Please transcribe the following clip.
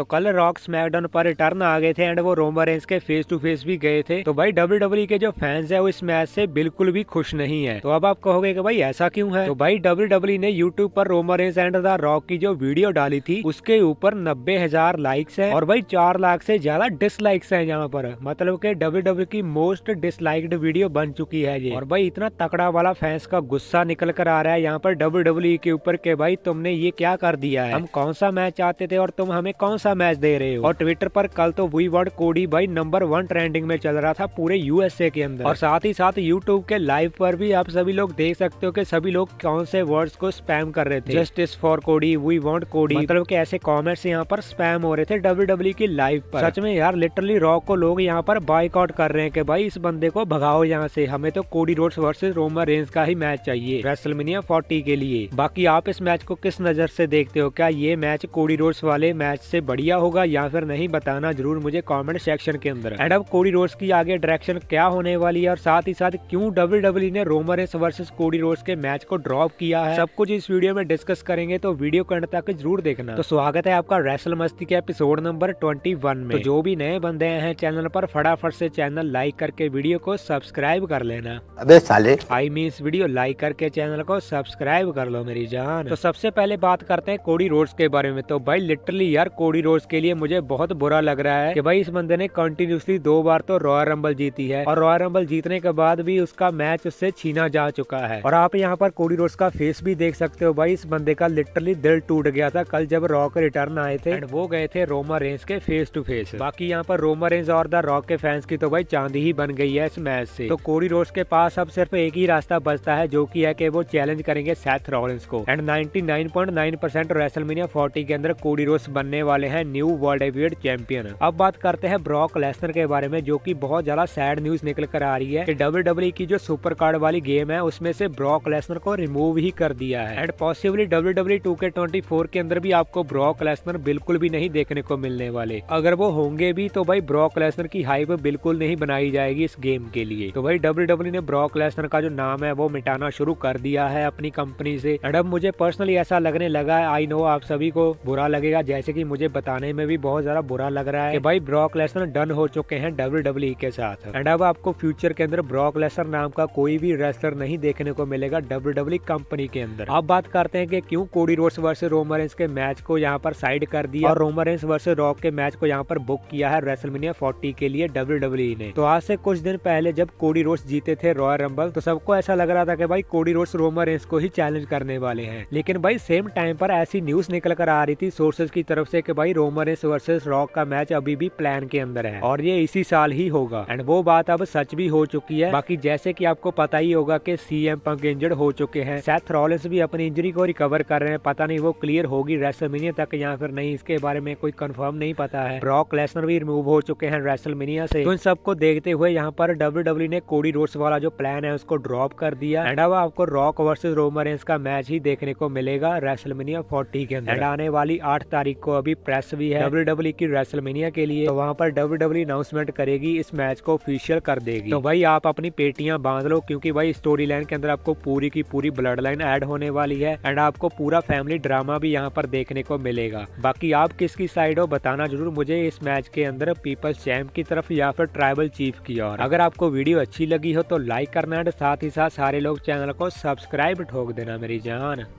तो कल rock SmackDown पर रिटर्न आ गए थे एंड वो रोमन रेंस के फेस टू फेस भी गए थे तो भाई डब्ल्यू डब्ल्यू e के जो फैंस है वो इस मैच से बिल्कुल भी खुश नहीं है तो अब आप कहोगे की भाई ऐसा क्यूँ है तो भाई डब्ल्यू डब्ल्यू e ने यूट्यूब पर Roman Reigns and the rock की जो वीडियो डाली थी उसके ऊपर नब्बे हजार लाइक्स है और भाई चार लाख से ज्यादा डिसलाइक्स है यहाँ पर मतलब के डब्ल्यू डब्ल्यू की मोस्ट डिसलाइक्ड वीडियो बन चुकी है ये और भाई इतना तकड़ा वाला फैंस का गुस्सा निकल कर आ रहा है यहाँ पर डब्ल्यू डब्ल्यू e के ऊपर के भाई तुमने ये क्या कर दिया है हम कौन सा मैच चाहते थे और तुम हमें कौन सा सा मैच दे रहे हो और ट्विटर पर कल तो वी वर्ड कोडी भाई नंबर वन ट्रेंडिंग में चल रहा था पूरे यूएसए के अंदर और साथ ही साथ यूट्यूब के लाइव पर भी आप सभी लोग देख सकते हो कि सभी लोग कौन से वर्ड्स को स्पैम कर रहे थे justice for Cody we want Cody मतलब के ऐसे कॉमेंट्स यहाँ पर स्पैम हो रहे थे डब्ल्यू e की लाइव पर सच में यार लिटरली रॉक को लोग यहाँ पर बाइकआउट कर रहे हैं कि भाई इस बंदे को भगाओ यहाँ से हमें तो Cody Rhodes versus Roma range का ही मैच चाहिए रेसलमिनिया फोर्टी के लिए बाकी आप इस मैच को किस नजर से देखते हो क्या ये मैच कोडी रोड्स वाले मैच से बड़ी बढ़िया होगा या फिर नहीं बताना जरूर मुझे कमेंट सेक्शन के अंदर एंड अब कोडी रोज की आगे डायरेक्शन क्या होने वाली है और साथ ही साथ क्यों डब्ल्यू डब्ल्यू e ने एस वर्सेज कोडी रोज के मैच को ड्रॉप किया है सब कुछ इस वीडियो में डिस्कस करेंगे तो वीडियो को तक जरूर देखना तो स्वागत है आपका रेसल मस्ती के एपिसोड नंबर ट्वेंटी में तो जो भी नए बंदे हैं चैनल पर फटाफट से चैनल लाइक करके वीडियो को सब्सक्राइब कर लेना अबे साले आई मीन वीडियो लाइक करके चैनल को सब्सक्राइब कर लो मेरी जान तो सबसे पहले बात करते हैं कोडी रोड्स के बारे में तो भाई लिटरली यार कोडी सभी रोज के लिए मुझे बहुत बुरा लग रहा है की भाई इस बंदे ने कंटिन्यूसली दो बार तो रॉयल रंबल जीती है और रॉयल रंबल जीतने के बाद भी उसका मैच उससे छीना जा चुका है और आप यहाँ पर कोडी रोज का फेस भी देख सकते हो भाई इस बंदे का लिटरली दिल टूट गया था कल जब रॉक रिटर्न आए थे एंड वो गए थे रोमा रेंस के फेस टू फेस बाकी यहाँ पर रोमा रेंज और द रॉक के फैंस की तो भाई चांदी ही बन गई है इस मैच से तो कोडी रोज के पास अब सिर्फ एक ही रास्ता बचता है जो की है की वो चैलेंज करेंगे सेथ रॉलिंस को and ninety nine point nine percent WrestleMania forty के अंदर कोडी रोज बनने वाले हैं न्यू वर्ल्ड हेवीवेट चैंपियन अब बात करते हैं ब्रॉक लेसनर के बारे में जो की बहुत ज्यादा सैड न्यूज निकल कर आ रही है की डब्ल्यू e की जो सुपर कार्ड वाली गेम है उसमें से ब्रॉक लेसनर को रिमूव ही कर दिया है and possibly W W two K twenty four के अंदर भी आपको ब्रॉक लेसनर बिल्कुल भी नहीं देखने को मिलने वाले अगर वो होंगे भी तो भाई ब्रॉक लेसनर की हाइप बिल्कुल नहीं बनाई जाएगी इस गेम के लिए तो भाई डब्ल्यू डब्ल्यू e ने ब्रॉक लेसनर का जो नाम है वो मिटाना शुरू कर दिया है अपनी कंपनी से एंड अब मुझे पर्सनली ऐसा लगने लगा है आई नो आप सभी को बुरा लगेगा जैसे की मुझे बताने में भी बहुत ज्यादा बुरा लग रहा है कि भाई ब्रॉक लेसनर डन हो चुके हैं डब्ल्यू डब्ल्यू e के साथ एंड अब आपको फ्यूचर के अंदर ब्रॉक लेसर नाम का कोई भी रेसलर नहीं देखने को मिलेगा डब्ल्यू डब्ल्यू कंपनी के अंदर अब बात करते हैं कि क्यों कोडी रोड्स वर्सेस रोमरेंस के मैच को यहाँ पर साइड कर दिया और रोमरेंस वर्सेस रॉक के मैच को यहाँ पर बुक किया है रेसलमिनिया फोर्टी के लिए डब्ल्यू डब्ल्यू e ने तो आज से कुछ दिन पहले जब कोडी रोड्स जीते थे रॉयल रंबल तो सबको ऐसा लग रहा था कि भाई कोडी रोड्स रोमरेंस को ही चैलेंज करने वाले हैं लेकिन भाई सेम टाइम पर ऐसी न्यूज निकल कर आ रही थी सोर्सेज की तरफ से कि भाई मुंबई रोमरेस वर्सेस रॉक का मैच अभी भी प्लान के अंदर है और ये इसी साल ही होगा एंड वो बात अब सच भी हो चुकी है बाकी जैसे की आपको पता ही होगा की सी एम पंक इंजर्ड हो चुके हैं सेथ रॉलिस भी अपनी इंजरी को रिकवर कर रहे हैं पता नहीं वो क्लियर होगी रेसलमिनिया तक या फिर नहीं इसके बारे में कोई कंफर्म नहीं पता है रॉक लेसनर भी रिमूव हो चुके हैं रेसलमिनिया से तो इन सबको देखते हुए यहाँ पर डब्ल्यू e ने कोडी रोड्स वाला जो प्लान है उसको ड्रॉप कर दिया एंड अब आपको रॉक वर्सेज रोमरेंस का मैच ही देखने को मिलेगा रेसलमिनिया फोर्टी के अंदर आने वाली आठ तारीख को अभी प्रेस मैच भी है डब्ल्यू डब्ल्यू e की रेसलमेनिया के लिए तो वहाँ पर डब्ल्यू डब्ल्यू अनाउंसमेंट करेगी इस मैच को ऑफिशियल कर देगी तो भाई आप अपनी पेटियां बांध लो क्योंकि भाई स्टोरी लाइन के अंदर आपको पूरी की पूरी ब्लड लाइन एड होने वाली है एंड आपको पूरा फैमिली ड्रामा भी यहाँ पर देखने को मिलेगा बाकी आप किसकी साइड हो बताना जरूर मुझे इस मैच के अंदर पीपल्स चैम्प की तरफ या फिर ट्राइबल चीफ की और अगर आपको वीडियो अच्छी लगी हो तो लाइक करना एंड साथ ही साथ सारे लोग चैनल को सब्सक्राइब ठोक देना मेरी जान